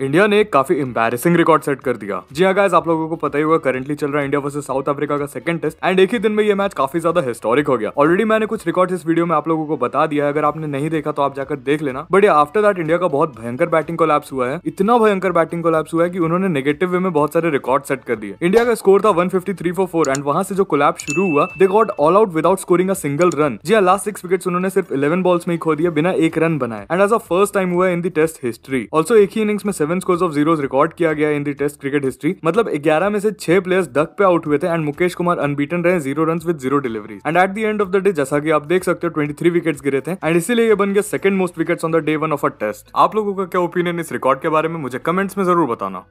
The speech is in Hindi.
इंडिया ने काफी एम्बेसिंग रिकॉर्ड सेट कर दिया जी हाँ गाइस आप लोगों को पता ही होगा करंटली चल रहा है इंडिया वर्सेस साउथ अफ्रीका का सेकंड टेस्ट एंड एक ही दिन में ये मैच काफी ज्यादा हिस्टोरिक हो गया ऑलरेडी मैंने कुछ रिकॉर्ड इस वीडियो में आप लोगों को बता दिया है अगर आपने नहीं देखा तो आप जाकर देख लेना बट आफ्टर दैट इंडिया का बहुत भयंकर बैटिंग को हुआ है इतना भयंकर बैटिंग को हुआ है की उन्होंने नेगेटिव वे में बहुत सारे रिकॉर्ड सेट कर दिए इंडिया का स्कोर था वन फिफ्टी एंड वहां से जो कोलैप शुरू हुआ they got all out without scoring a single run the last six wicket उन्होंने सिर्फ इलेवन बॉल्स में ही खो दिया बिना एक रन बनाए and as a first time हुआ in the test history also एक ही इनिंग्स में seven score of zero record किया गया in the test cricket history मतलब ग्यारह में से छह प्लेयर्स डक पे आउट हुए थे एंड मुकेश कुमार अनबीटन रहे zero run with zero delivery and at the end of the day जैसा कि आप देख सकते हो ट्वेंटी थ्री विकेट गिरे थे एंड इसीलिए ये बन गया second most wickets on the day one of a test आप लोगों का क्या ओपिनियन इस रिकॉर्ड के बारे में मुझे कमेंट्स में जरूर बताना